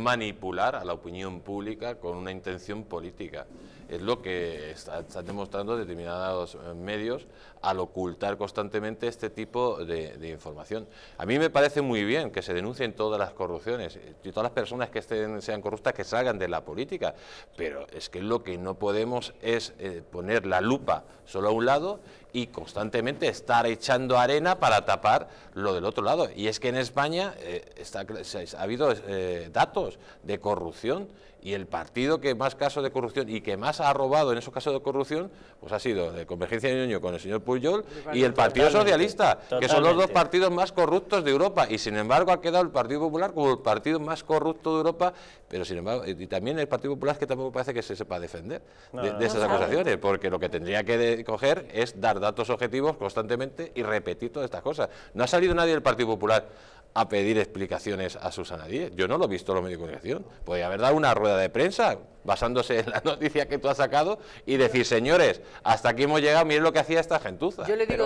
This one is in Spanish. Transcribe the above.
manipular a la opinión pública con una intención política es lo que están demostrando determinados eh, medios al ocultar constantemente este tipo de, información. A mí me parece muy bien que se denuncien todas las corrupciones eh, y todas las personas que sean corruptas que salgan de la política, pero es que lo que no podemos es eh, poner la lupa solo a un lado y constantemente estar echando arena para tapar lo del otro lado. Y es que en España ha habido datos de corrupción y el partido que más casos de corrupción y que más ha robado en esos casos de corrupción, pues ha sido de Convergencia de Ñoño con el señor Puyol y el Partido Socialista, que son los dos partidos más corruptos de Europa. Y sin embargo ha quedado el Partido Popular como el partido más corrupto de Europa, pero sin embargo, y también el Partido Popular que tampoco parece que se sepa defender de, esas acusaciones, porque lo que tendría que coger es dar datos objetivos constantemente y repetir todas estas cosas. No ha salido nadie del Partido Popular a pedir explicaciones a Susana Díez. Yo no lo he visto en los medios de comunicación. Podría haber dado una rueda de prensa basándose en la noticia que tú has sacado y decir, señores, hasta aquí hemos llegado, miren lo que hacía esta gentuza. Yo le digo